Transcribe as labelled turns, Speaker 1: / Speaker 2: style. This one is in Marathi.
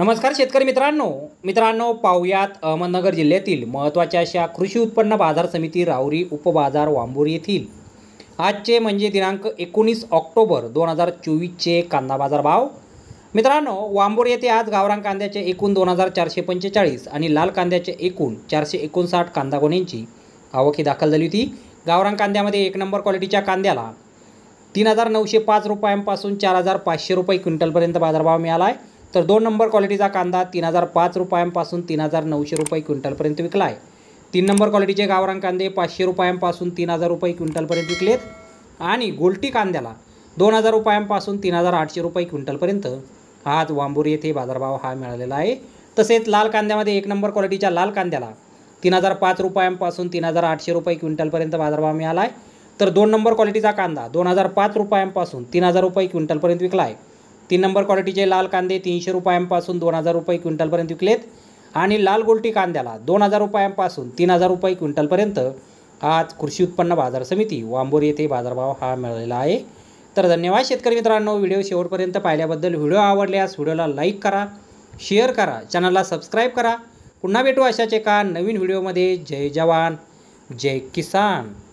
Speaker 1: नमस्कार शेतकरी मित्रांनो मित्रांनो पाहुयात अहमदनगर जिल्ह्यातील महत्त्वाच्या अशा कृषी उत्पन्न बाजार समिती राहुरी उपबाजार वांबूर येथील आजचे म्हणजे दिनांक एकोणीस ऑक्टोबर दोन हजार चोवीसचे कांदा बाजार भाव मित्रांनो वांबूर येथे आज गावरान कांद्याचे एकूण दोन हजार चारशे पंचेचाळीस आणि लाल कांद्याचे एकूण चारशे एकोणसाठ कांदा गोण्यांची आवक ही दाखल झाली होती गावरान कांद्यामध्ये एक नंबर क्वालिटीच्या कांद्याला तीन हजार नऊशे पाच रुपयांपासून चार हजार पाचशे रुपये क्विंटलपर्यंत बाजारभाव मिळाला आहे तर दोन नंबर क्वालिटीचा कांदा तीन हजार पाच रुपयांपासून तीन हजार नऊशे रुपये क्विंटलपर्यंत विकला आहे तीन नंबर क्वालिटीचे गावरान कांदे पाचशे रुपयांपासून तीन हजार रुपये क्विंटलपर्यंत विकलेत आणि गोलटी कांद्याला दोन हजार रुपयांपासून तीन हजार आठशे रुपये क्विंटलपर्यंत आज वांबूर येथे बाजारभाव हा मिळालेला आहे तसेच लाल कांद्यामध्ये एक नंबर क्वालिटीच्या लाल कांद्याला तीन हजार पाच रुपयांपासून तीन हजार आठशे रुपये क्विंटलपर्यंत बाजारभाव मिळाला आहे तर दोन नंबर क्वालिटीचा कांदा दोन हजार पाच रुपयांपासून तीन हजार रुपये क्विंटलपर्यंत विकला आहे तीन नंबर क्वालिटीचे लाल कांदे तीनशे रुपयांपासून दोन हजार रुपये क्विंटलपर्यंत विकलेत आणि लाल गोलटी कांद्याला दोन हजार रुपयांपासून तीन हजार रुपये क्विंटलपर्यंत आज कृषी उत्पन्न बाजार समिती वांबोर येथे बाजारभाव हा मिळालेला आहे तर धन्यवाद शेतकरी मित्रांनो व्हिडिओ शेवटपर्यंत पाहिल्याबद्दल व्हिडिओ आवडल्यास व्हिडिओला लाईक करा शेअर करा चॅनलला सबस्क्राईब करा पुन्हा भेटू अशाच एका नवीन व्हिडिओमध्ये जय जवान जय किसान